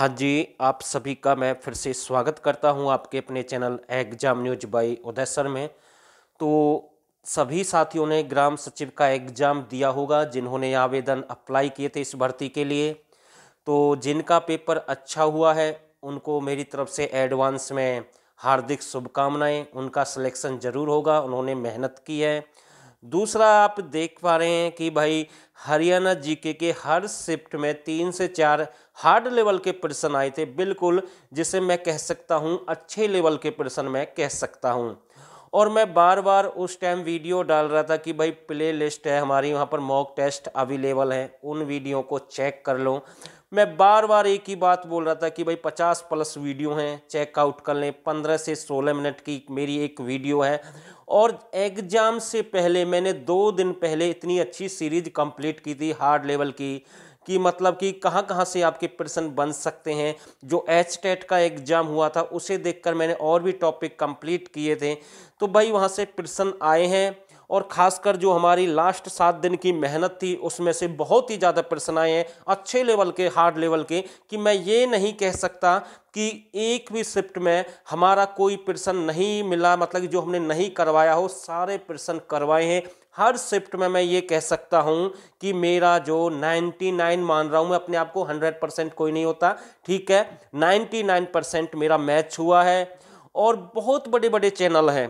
हाँ जी आप सभी का मैं फिर से स्वागत करता हूँ आपके अपने channel exam news by Uday sir में तो सभी साथियों ने ग्राम सचिव का एग्ज़ाम दिया होगा जिन्होंने आवेदन अप्लाई किए थे इस भर्ती के लिए तो जिनका पेपर अच्छा हुआ है उनको मेरी तरफ से एडवांस में हार्दिक शुभकामनाएं उनका सिलेक्शन ज़रूर होगा उन्होंने मेहनत की है दूसरा आप देख पा रहे हैं कि भाई हरियाणा जीके के हर शिफ्ट में तीन से चार हार्ड लेवल के प्रश्न आए थे बिल्कुल जिसे मैं कह सकता हूँ अच्छे लेवल के प्रश्न मैं कह सकता हूँ और मैं बार बार उस टाइम वीडियो डाल रहा था कि भाई प्ले लिस्ट है हमारी वहाँ पर मॉक टेस्ट अवेलेबल है उन वीडियो को चेक कर लो मैं बार बार एक ही बात बोल रहा था कि भाई पचास प्लस वीडियो हैं चेकआउट कर लें पंद्रह से सोलह मिनट की मेरी एक वीडियो है और एग्ज़ाम से पहले मैंने दो दिन पहले इतनी अच्छी सीरीज कंप्लीट की थी हार्ड लेवल की कि मतलब कि कहाँ कहाँ से आपके प्रश्न बन सकते हैं जो एच टेट का एग्ज़ाम हुआ था उसे देखकर मैंने और भी टॉपिक कंप्लीट किए थे तो भाई वहाँ से प्रश्न आए हैं और ख़ासकर जो हमारी लास्ट सात दिन की मेहनत थी उसमें से बहुत ही ज़्यादा प्रश्न आए हैं अच्छे लेवल के हार्ड लेवल के कि मैं ये नहीं कह सकता कि एक भी शिफ्ट में हमारा कोई प्रश्न नहीं मिला मतलब जो हमने नहीं करवाया हो सारे प्रश्न करवाए हैं हर शिफ्ट में मैं ये कह सकता हूँ कि मेरा जो 99 मान रहा हूँ मैं अपने आप को 100 परसेंट कोई नहीं होता ठीक है 99 परसेंट मेरा मैच हुआ है और बहुत बड़े बड़े चैनल हैं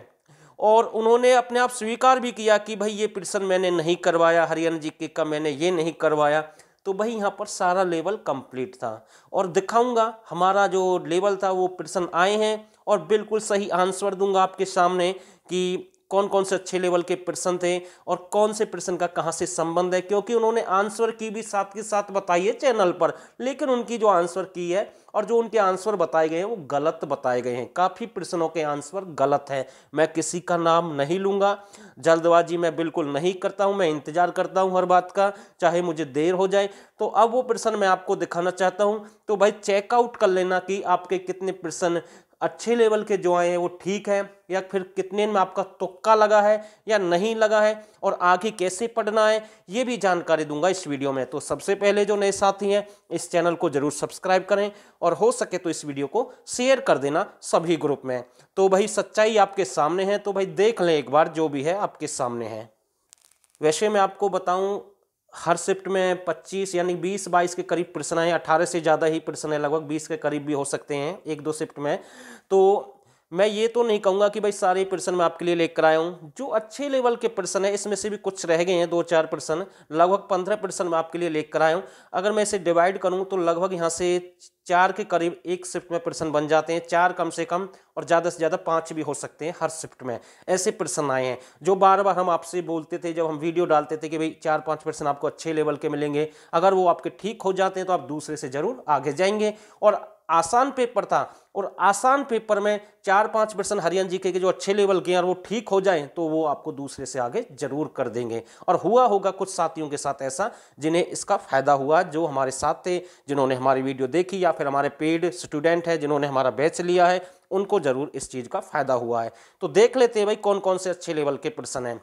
और उन्होंने अपने आप स्वीकार भी किया कि भाई ये प्रश्न मैंने नहीं करवाया हरियाणा जी के का मैंने ये नहीं करवाया तो भाई यहाँ पर सारा लेवल कंप्लीट था और दिखाऊंगा हमारा जो लेवल था वो प्रश्न आए हैं और बिल्कुल सही आंसर दूंगा आपके सामने कि कौन कौन से अच्छे लेवल के प्रश्न थे और कौन से प्रश्न का कहाँ से संबंध है क्योंकि उन्होंने आंसर की भी साथ के साथ बताई है चैनल पर लेकिन उनकी जो आंसर की है और जो उनके आंसर बताए गए हैं वो गलत बताए गए हैं काफ़ी प्रश्नों के आंसर गलत हैं मैं किसी का नाम नहीं लूँगा जल्दबाजी मैं बिल्कुल नहीं करता हूँ मैं इंतज़ार करता हूँ हर बात का चाहे मुझे देर हो जाए तो अब वो प्रश्न मैं आपको दिखाना चाहता हूँ तो भाई चेकआउट कर लेना कि आपके कितने प्रश्न अच्छे लेवल के जो आए हैं वो ठीक हैं या फिर कितने में आपका तुक्का लगा है या नहीं लगा है और आगे कैसे पढ़ना है ये भी जानकारी दूंगा इस वीडियो में तो सबसे पहले जो नए साथी हैं इस चैनल को जरूर सब्सक्राइब करें और हो सके तो इस वीडियो को शेयर कर देना सभी ग्रुप में तो भाई सच्चाई आपके सामने है तो भाई देख लें एक बार जो भी है आपके सामने है वैसे मैं आपको बताऊँ हर शिफ्ट में 25 यानी 20 बाईस के करीब प्रश्न हैं 18 से ज़्यादा ही प्रश्न है लगभग 20 के करीब भी हो सकते हैं एक दो शिफ्ट में तो मैं ये तो नहीं कहूँगा कि भाई सारे प्रश्न मैं आपके लिए लेकर आया हूँ जो अच्छे लेवल के प्रश्न है इसमें से भी कुछ रह गए हैं दो चार प्रश्न लगभग पंद्रह प्रश्न मैं आपके लिए लेकर आया हूँ अगर मैं इसे डिवाइड करूँ तो लगभग यहाँ से चार के करीब एक शिफ्ट में प्रश्न बन जाते हैं चार कम से कम और ज़्यादा से ज़्यादा पाँच भी हो सकते हैं हर शिफ्ट में ऐसे प्रश्न आए हैं जो बार बार हम आपसे बोलते थे जब हम वीडियो डालते थे कि भाई चार पाँच प्रश्न आपको अच्छे लेवल के मिलेंगे अगर वो आपके ठीक हो जाते हैं तो आप दूसरे से ज़रूर आगे जाएंगे और आसान पेपर था और आसान पेपर में चार पांच पर्सन हरियन जी के जो अच्छे लेवल के हैं और वो ठीक हो जाएं तो वो आपको दूसरे से आगे जरूर कर देंगे और हुआ होगा कुछ साथियों के साथ ऐसा जिन्हें इसका फायदा हुआ जो हमारे साथ थे जिन्होंने हमारी वीडियो देखी या फिर हमारे पेड स्टूडेंट है जिन्होंने हमारा बैच लिया है उनको जरूर इस चीज़ का फायदा हुआ है तो देख लेते हैं भाई कौन कौन से अच्छे लेवल के पर्सन हैं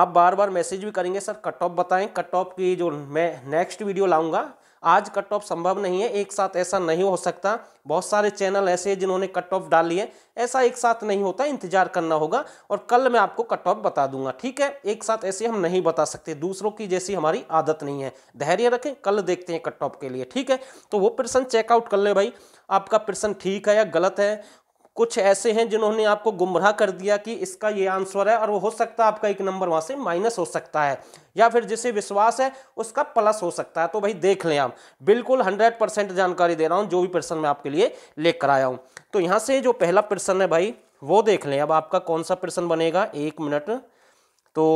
आप बार बार मैसेज भी करेंगे सर कट ऑफ बताएं कट ऑफ की जो मैं नेक्स्ट वीडियो लाऊंगा आज कट ऑफ संभव नहीं है एक साथ ऐसा नहीं हो सकता बहुत सारे चैनल ऐसे हैं जिन्होंने कट ऑफ डाल लिए ऐसा एक साथ नहीं होता इंतजार करना होगा और कल मैं आपको कट ऑफ बता दूंगा ठीक है एक साथ ऐसे हम नहीं बता सकते दूसरों की जैसी हमारी आदत नहीं है धैर्य रखें कल देखते हैं कट ऑफ के लिए ठीक है तो वो प्रश्न चेकआउट कर ले भाई आपका प्रश्न ठीक है या गलत है कुछ ऐसे हैं जिन्होंने आपको गुमराह कर दिया कि इसका ये आंसर है और वो हो सकता है आपका एक नंबर वहाँ से माइनस हो सकता है या फिर जिसे विश्वास है उसका प्लस हो सकता है तो भाई देख लें आप बिल्कुल हंड्रेड परसेंट जानकारी दे रहा हूँ जो भी प्रश्न मैं आपके लिए लेकर आया हूँ तो यहाँ से जो पहला प्रश्न है भाई वो देख लें अब आपका कौन सा प्रश्न बनेगा एक मिनट तो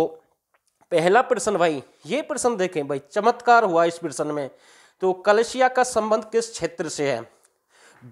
पहला प्रश्न भाई ये प्रश्न देखें भाई चमत्कार हुआ इस प्रश्न में तो कलशिया का संबंध किस क्षेत्र से है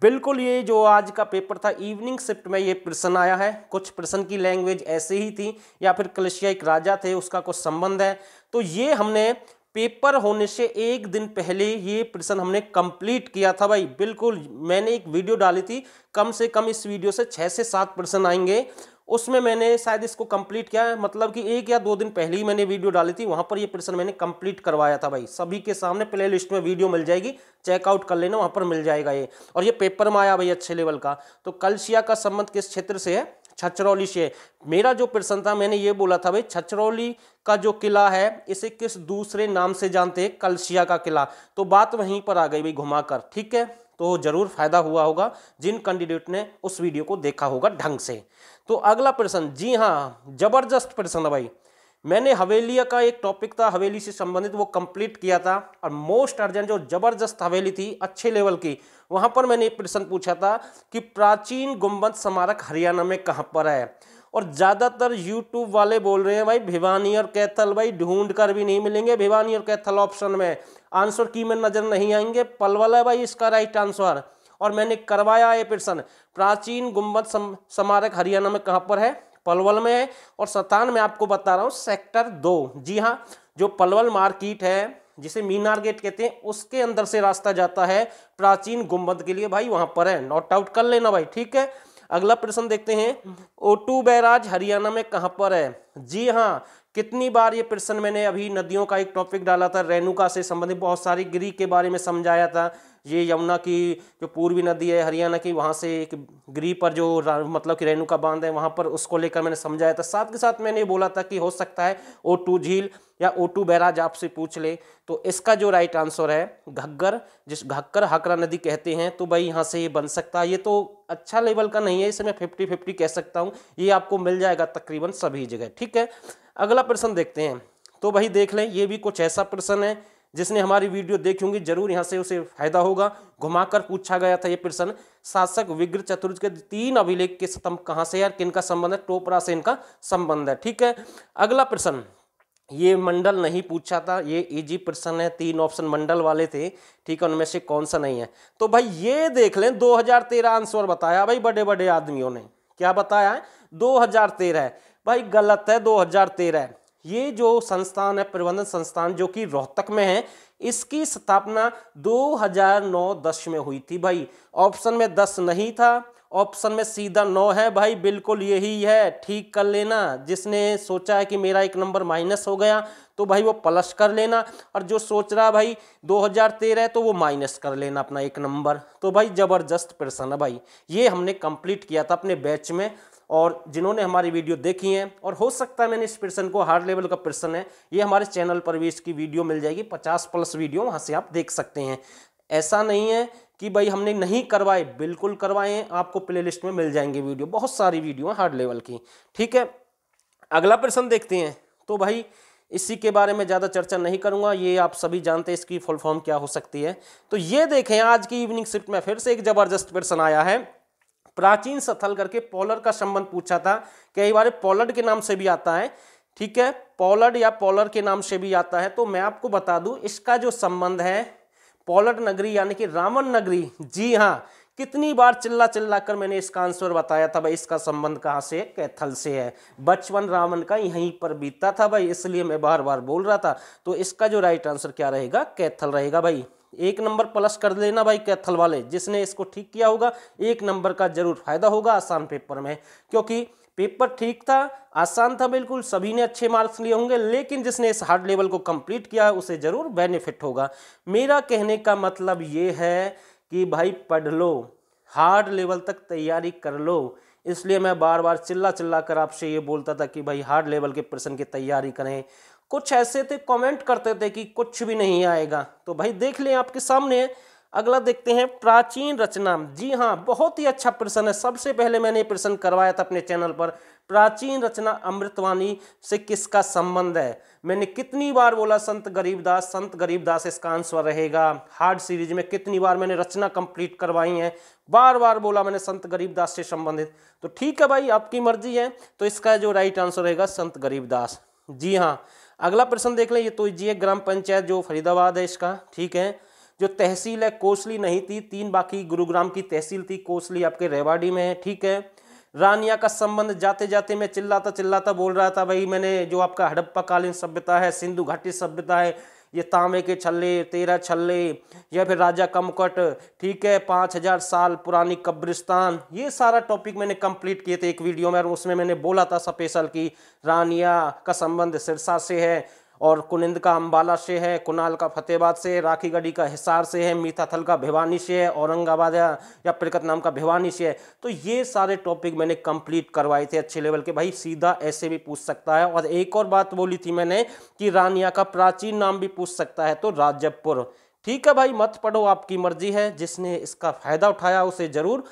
बिल्कुल ये जो आज का पेपर था इवनिंग शिफ्ट में ये प्रश्न आया है कुछ प्रश्न की लैंग्वेज ऐसे ही थी या फिर कलशिया एक राजा थे उसका कुछ संबंध है तो ये हमने पेपर होने से एक दिन पहले ये प्रश्न हमने कंप्लीट किया था भाई बिल्कुल मैंने एक वीडियो डाली थी कम से कम इस वीडियो से छः से सात प्रश्न आएंगे उसमें मैंने शायद इसको कंप्लीट किया है मतलब कि एक या दो दिन पहले ही मैंने वीडियो डाली थी वहां पर ये प्रश्न मैंने कंप्लीट करवाया था भाई सभी के सामने प्ले लिस्ट में वीडियो मिल जाएगी चेकआउट कर लेना वहां पर मिल जाएगा ये और ये पेपर में आया भाई अच्छे लेवल का तो कलशिया का संबंध किस क्षेत्र से है छछरौली से मेरा जो प्रश्न था मैंने ये बोला था भाई छछरौली का जो किला है इसे किस दूसरे नाम से जानते हैं कलशिया का किला तो बात वहीं पर आ गई भाई घुमाकर ठीक है तो जरूर फायदा हुआ होगा जिन कैंडिडेट ने उस वीडियो को देखा होगा ढंग से तो अगला प्रश्न जी हाँ जबरदस्त प्रश्न है भाई मैंने हवेलिया का एक टॉपिक था हवेली से संबंधित वो कंप्लीट किया था और मोस्ट अर्जेंट जो जबरदस्त हवेली थी अच्छे लेवल की वहां पर मैंने एक प्रश्न पूछा था कि प्राचीन गुम्बद स्मारक हरियाणा में कहाँ पर है और ज़्यादातर यूट्यूब वाले बोल रहे हैं भाई भिवानी और कैथल भाई ढूंढ कर भी नहीं मिलेंगे भिवानी और कैथल ऑप्शन में आंसर की में नज़र नहीं आएंगे पलवल है भाई इसका राइट आंसर और मैंने करवाया ये प्रश्न प्राचीन गुम्बद स्मारक हरियाणा में कहाँ पर है पलवल में है और सतान में आपको बता रहा हूँ सेक्टर दो जी हाँ जो पलवल मार्केट है जिसे मीनार गेट कहते हैं उसके अंदर से रास्ता जाता है प्राचीन गुम्बद के लिए भाई वहाँ पर है नोट आउट कर लेना भाई ठीक है अगला प्रश्न देखते हैं ओटू बैराज हरियाणा में कहाँ पर है जी हाँ कितनी बार ये प्रश्न मैंने अभी नदियों का एक टॉपिक डाला था रेणुका से संबंधित बहुत सारी गिरी के बारे में समझाया था ये यमुना की जो पूर्वी नदी है हरियाणा की वहाँ से एक गिरी पर जो मतलब कि रेणु का बांध है वहाँ पर उसको लेकर मैंने समझाया था साथ के साथ मैंने बोला था कि हो सकता है ओ टू झील या ओ टू बैराज आपसे पूछ ले तो इसका जो राइट आंसर है घग्गर जिस घग्गर हकरा नदी कहते हैं तो भाई यहाँ से ये बन सकता है ये तो अच्छा लेवल का नहीं है इसे मैं फिफ्टी फिफ्टी कह सकता हूँ ये आपको मिल जाएगा तकरीबन सभी जगह ठीक है अगला प्रश्न देखते हैं तो भाई देख लें ये भी कुछ ऐसा प्रश्न है जिसने हमारी वीडियो देखी होंगी जरूर यहाँ से उसे फायदा होगा घुमाकर पूछा गया था ये प्रश्न शासक विग्र चतुर्ज के तीन अभिलेख के स्तंभ कहाँ से यार किनका संबंध है टोपरा से इनका संबंध है ठीक है अगला प्रश्न ये मंडल नहीं पूछा था ये इजी प्रश्न है तीन ऑप्शन मंडल वाले थे ठीक है उनमें से कौन सा नहीं है तो भाई ये देख लें 2013 आंसर बताया भाई बड़े बड़े आदमियों ने क्या बताया है 2013 भाई गलत है 2013 ये जो संस्थान है प्रबंधन संस्थान जो कि रोहतक में है इसकी स्थापना 2009-10 में हुई थी भाई ऑप्शन में 10 नहीं था ऑप्शन में सीधा नौ है भाई बिल्कुल यही है ठीक कर लेना जिसने सोचा है कि मेरा एक नंबर माइनस हो गया तो भाई वो प्लस कर लेना और जो सोच रहा भाई 2013 है तो वो माइनस कर लेना अपना एक नंबर तो भाई ज़बरदस्त प्रश्न है भाई ये हमने कंप्लीट किया था अपने बैच में और जिन्होंने हमारी वीडियो देखी है और हो सकता है मैंने इस पर्सन को हार्ड लेवल का पर्सन है ये हमारे चैनल पर भी इसकी वीडियो मिल जाएगी पचास प्लस वीडियो वहाँ से आप देख सकते हैं ऐसा नहीं है कि भाई हमने नहीं करवाए बिल्कुल करवाए आपको प्ले में मिल जाएंगे वीडियो बहुत सारी वीडियो हैं हार्ड लेवल की ठीक है अगला प्रश्न देखते हैं तो भाई इसी के बारे में ज़्यादा चर्चा नहीं करूंगा ये आप सभी जानते हैं इसकी फुल फॉर्म क्या हो सकती है तो ये देखें आज की इवनिंग शिफ्ट में फिर से एक ज़बरदस्त प्रश्न आया है प्राचीन स्थल करके पोलर का संबंध पूछा था कई बार पोलर के नाम से भी आता है ठीक है पोलर या पोलर के नाम से भी आता है तो मैं आपको बता दूं इसका जो संबंध है पोलर नगरी यानी कि रावण नगरी जी हाँ कितनी बार चिल्ला चिल्ला कर मैंने इसका आंसर बताया था भाई इसका संबंध कहाँ से कैथल से है बचपन रावण का यहीं पर बीतता था भाई इसलिए मैं बार बार बोल रहा था तो इसका जो राइट आंसर क्या रहेगा कैथल रहेगा भाई एक नंबर प्लस कर लेना भाई कैथल वाले जिसने इसको ठीक किया होगा एक नंबर का जरूर फायदा होगा आसान पेपर में क्योंकि पेपर ठीक था आसान था बिल्कुल सभी ने अच्छे मार्क्स लिए होंगे लेकिन जिसने इस हार्ड लेवल को कंप्लीट किया है उसे ज़रूर बेनिफिट होगा मेरा कहने का मतलब ये है कि भाई पढ़ लो हार्ड लेवल तक तैयारी कर लो इसलिए मैं बार बार चिल्ला चिल्ला कर आपसे ये बोलता था कि भाई हार्ड लेवल के प्रश्न की तैयारी करें कुछ ऐसे थे कमेंट करते थे कि कुछ भी नहीं आएगा तो भाई देख लें आपके सामने अगला देखते हैं प्राचीन रचना जी हाँ बहुत ही अच्छा प्रश्न है सबसे पहले मैंने प्रश्न करवाया था अपने चैनल पर प्राचीन रचना अमृतवाणी से किसका संबंध है मैंने कितनी बार बोला संत गरीबदास संत गरीबदास इसका आंसर रहेगा हार्ड सीरीज में कितनी बार मैंने रचना कंप्लीट करवाई है बार बार बोला मैंने संत गरीबदास से संबंधित तो ठीक है भाई आपकी मर्जी है तो इसका जो राइट आंसर रहेगा संत गरीबदास जी हाँ अगला प्रश्न देख लें ये तो जी ग्राम पंचायत जो फरीदाबाद है इसका ठीक है जो तहसील है कोसली नहीं थी तीन बाकी गुरुग्राम की तहसील थी कोसली आपके रेवाड़ी में है ठीक है रानिया का संबंध जाते जाते मैं चिल्लाता चिल्लाता बोल रहा था भाई मैंने जो आपका हड़प्पा कालीन सभ्यता है सिंधु घाटी सभ्यता है ये तांबे के छल्ले तेरह छल्ले या फिर राजा कमकट ठीक है पाँच हज़ार साल पुरानी कब्रिस्तान ये सारा टॉपिक मैंने कंप्लीट किए थे एक वीडियो में और उसमें मैंने बोला था स्पेशल की रानिया का संबंध सिरसा से है और कुनिंद का अम्बाला से है कुणाल का फतेहबाद से राखीगढ़ी का हिसार से है मीथाथल का भिवानी से है औरंगाबाद या, या प्रकत नाम का भिवानी से है तो ये सारे टॉपिक मैंने कंप्लीट करवाए थे अच्छे लेवल के भाई सीधा ऐसे भी पूछ सकता है और एक और बात बोली थी मैंने कि रानिया का प्राचीन नाम भी पूछ सकता है तो राजबपुर ठीक है भाई मत पढ़ो आपकी मर्जी है जिसने इसका फ़ायदा उठाया उसे ज़रूर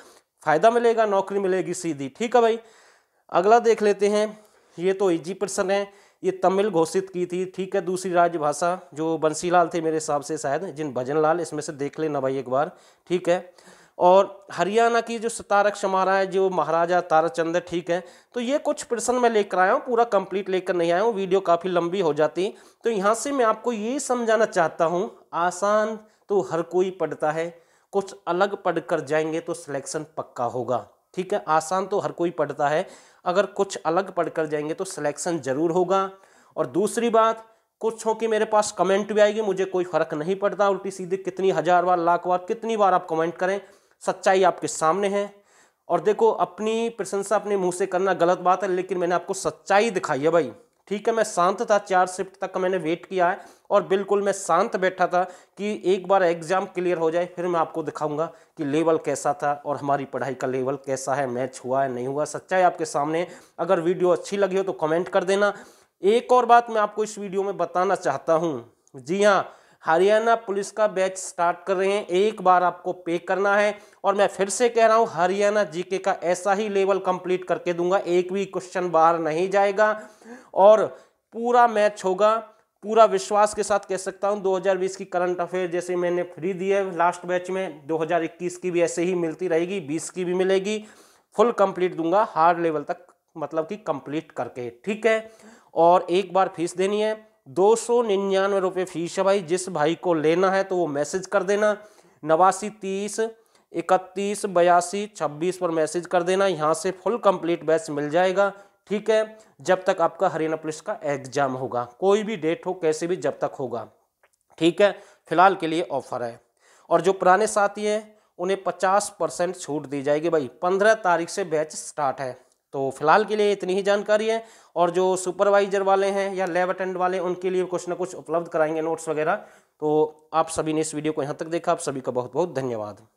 फ़ायदा मिलेगा नौकरी मिलेगी सीधी ठीक है भाई अगला देख लेते हैं ये तो इजी प्रश्न है ये तमिल घोषित की थी ठीक है दूसरी राजभाषा जो बंसीलाल थे मेरे हिसाब से शायद जिन भजन लाल इसमें से देख लेना भाई एक बार ठीक है और हरियाणा की जो सतारक समारा है जो महाराजा ताराचंद है ठीक है तो ये कुछ प्रश्न मैं लेकर आया हूँ पूरा कंप्लीट लेकर नहीं आया हूँ वीडियो काफ़ी लंबी हो जाती तो यहाँ से मैं आपको ये समझाना चाहता हूँ आसान तो हर कोई पढ़ता है कुछ अलग पढ़ कर जाएंगे तो सिलेक्शन पक्का होगा ठीक है आसान तो हर कोई पढ़ता है अगर कुछ अलग पढ़ कर जाएंगे तो सिलेक्शन ज़रूर होगा और दूसरी बात कुछ हो कि मेरे पास कमेंट भी आएगी मुझे कोई फ़र्क नहीं पड़ता उल्टी सीधी कितनी हज़ार बार लाख बार कितनी बार आप कमेंट करें सच्चाई आपके सामने है और देखो अपनी प्रशंसा अपने मुंह से करना गलत बात है लेकिन मैंने आपको सच्चाई दिखाई है भाई ठीक है मैं शांत था चार शिफ्ट तक मैंने वेट किया है और बिल्कुल मैं शांत बैठा था कि एक बार एग्ज़ाम क्लियर हो जाए फिर मैं आपको दिखाऊंगा कि लेवल कैसा था और हमारी पढ़ाई का लेवल कैसा है मैच हुआ है नहीं हुआ सच्चाई आपके सामने अगर वीडियो अच्छी लगी हो तो कमेंट कर देना एक और बात मैं आपको इस वीडियो में बताना चाहता हूँ जी हाँ हरियाणा पुलिस का बैच स्टार्ट कर रहे हैं एक बार आपको पे करना है और मैं फिर से कह रहा हूँ हरियाणा जीके का ऐसा ही लेवल कंप्लीट करके दूंगा एक भी क्वेश्चन बाहर नहीं जाएगा और पूरा मैच होगा पूरा विश्वास के साथ कह सकता हूँ 2020 की करंट अफेयर जैसे मैंने फ्री दी है लास्ट बैच में 2021 की भी ऐसे ही मिलती रहेगी 20 की भी मिलेगी फुल कंप्लीट दूंगा हार्ड लेवल तक मतलब कि कंप्लीट करके ठीक है और एक बार फीस देनी है दो सौ निन्यानवे रुपये फीस है भाई जिस भाई को लेना है तो वो मैसेज कर देना नवासी तीस इकतीस बयासी छब्बीस पर मैसेज कर देना यहाँ से फुल कंप्लीट बैच मिल जाएगा ठीक है जब तक आपका हरियाणा पुलिस का एग्जाम होगा कोई भी डेट हो कैसे भी जब तक होगा ठीक है फिलहाल के लिए ऑफर है और जो पुराने साथी हैं उन्हें पचास परसेंट छूट दी जाएगी भाई पंद्रह तारीख से बैच स्टार्ट है तो फिलहाल के लिए इतनी ही जानकारी है और जो सुपरवाइजर वाले हैं या लेब अटेंड वाले उनके लिए कुछ ना कुछ उपलब्ध कराएंगे नोट्स वगैरह तो आप सभी ने इस वीडियो को यहाँ तक देखा आप सभी का बहुत बहुत धन्यवाद